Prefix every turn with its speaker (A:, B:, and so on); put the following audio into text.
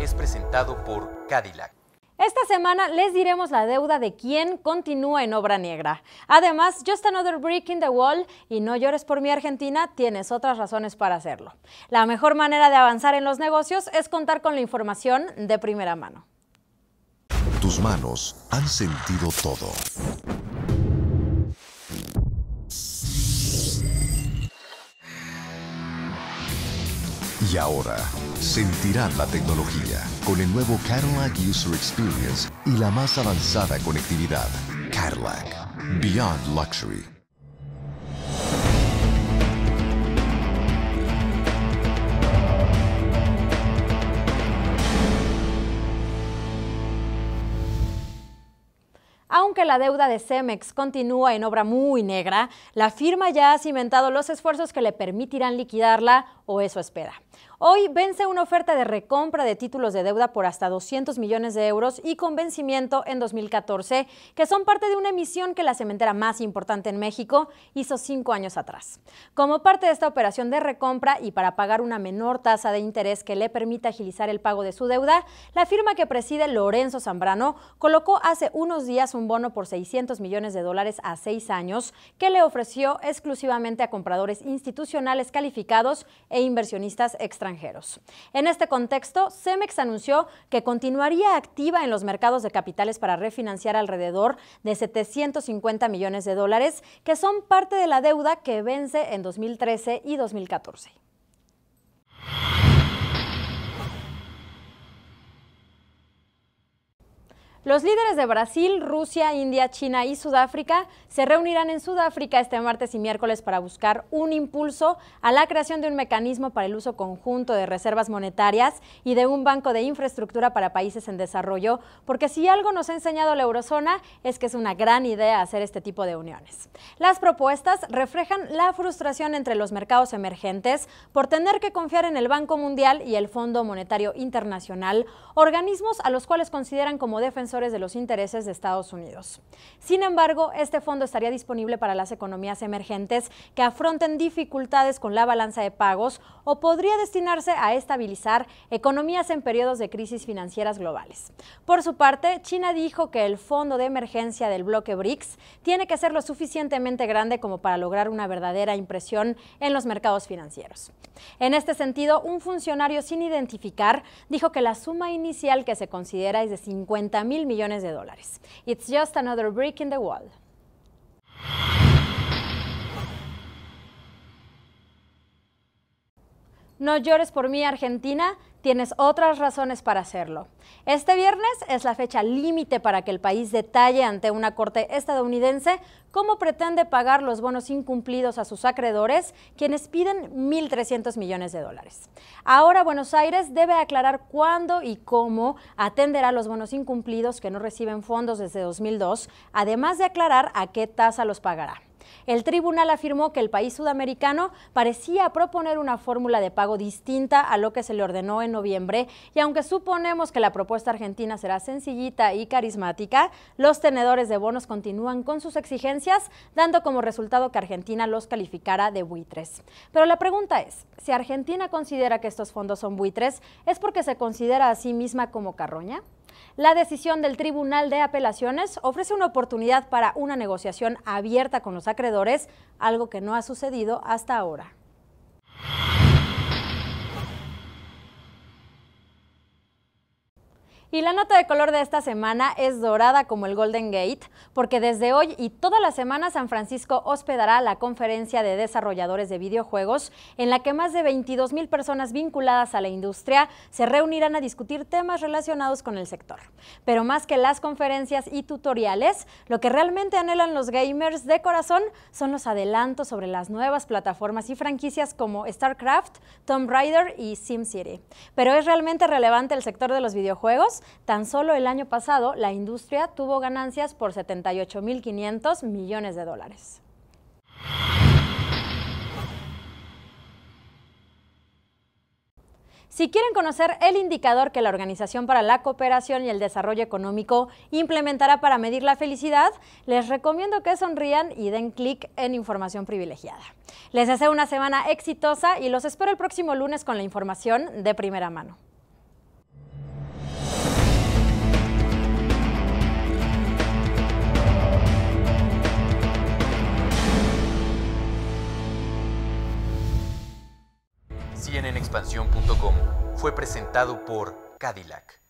A: es presentado por Cadillac. Esta semana les diremos la deuda de quién continúa en obra negra. Además, Just Another Brick in the Wall y No llores por mi Argentina tienes otras razones para hacerlo. La mejor manera de avanzar en los negocios es contar con la información de primera mano. Tus manos han sentido todo. Y ahora, sentirán la tecnología con el nuevo Cadillac User Experience y la más avanzada conectividad. Cadillac. Beyond Luxury. Aunque la deuda de Cemex continúa en obra muy negra, la firma ya ha cimentado los esfuerzos que le permitirán liquidarla o eso espera. Hoy vence una oferta de recompra de títulos de deuda por hasta 200 millones de euros y con vencimiento en 2014, que son parte de una emisión que la cementera más importante en México hizo cinco años atrás. Como parte de esta operación de recompra y para pagar una menor tasa de interés que le permita agilizar el pago de su deuda, la firma que preside Lorenzo Zambrano colocó hace unos días un bono por 600 millones de dólares a seis años que le ofreció exclusivamente a compradores institucionales calificados e inversionistas extranjeros en este contexto, Cemex anunció que continuaría activa en los mercados de capitales para refinanciar alrededor de 750 millones de dólares, que son parte de la deuda que vence en 2013 y 2014. Los líderes de Brasil, Rusia, India, China y Sudáfrica se reunirán en Sudáfrica este martes y miércoles para buscar un impulso a la creación de un mecanismo para el uso conjunto de reservas monetarias y de un banco de infraestructura para países en desarrollo, porque si algo nos ha enseñado la eurozona es que es una gran idea hacer este tipo de uniones. Las propuestas reflejan la frustración entre los mercados emergentes por tener que confiar en el Banco Mundial y el Fondo Monetario Internacional, organismos a los cuales consideran como defensores de los intereses de Estados Unidos. Sin embargo, este fondo estaría disponible para las economías emergentes que afronten dificultades con la balanza de pagos o podría destinarse a estabilizar economías en periodos de crisis financieras globales. Por su parte, China dijo que el fondo de emergencia del bloque BRICS tiene que ser lo suficientemente grande como para lograr una verdadera impresión en los mercados financieros. En este sentido, un funcionario sin identificar dijo que la suma inicial que se considera es de 50 mil millones de dólares. It's just another brick in the wall. No llores por mí, Argentina tienes otras razones para hacerlo. Este viernes es la fecha límite para que el país detalle ante una corte estadounidense cómo pretende pagar los bonos incumplidos a sus acreedores, quienes piden 1.300 millones de dólares. Ahora Buenos Aires debe aclarar cuándo y cómo atenderá los bonos incumplidos que no reciben fondos desde 2002, además de aclarar a qué tasa los pagará. El tribunal afirmó que el país sudamericano parecía proponer una fórmula de pago distinta a lo que se le ordenó en noviembre y aunque suponemos que la propuesta argentina será sencillita y carismática, los tenedores de bonos continúan con sus exigencias, dando como resultado que Argentina los calificara de buitres. Pero la pregunta es, si Argentina considera que estos fondos son buitres, ¿es porque se considera a sí misma como carroña? La decisión del Tribunal de Apelaciones ofrece una oportunidad para una negociación abierta con los acreedores, algo que no ha sucedido hasta ahora. Y la nota de color de esta semana es dorada como el Golden Gate, porque desde hoy y toda la semana San Francisco hospedará la conferencia de desarrolladores de videojuegos, en la que más de 22 mil personas vinculadas a la industria se reunirán a discutir temas relacionados con el sector. Pero más que las conferencias y tutoriales, lo que realmente anhelan los gamers de corazón son los adelantos sobre las nuevas plataformas y franquicias como StarCraft, Tomb Raider y SimCity. Pero ¿es realmente relevante el sector de los videojuegos? Tan solo el año pasado, la industria tuvo ganancias por 78.500 millones de dólares. Si quieren conocer el indicador que la Organización para la Cooperación y el Desarrollo Económico implementará para medir la felicidad, les recomiendo que sonrían y den clic en información privilegiada. Les deseo una semana exitosa y los espero el próximo lunes con la información de primera mano. expansión.com fue presentado por Cadillac.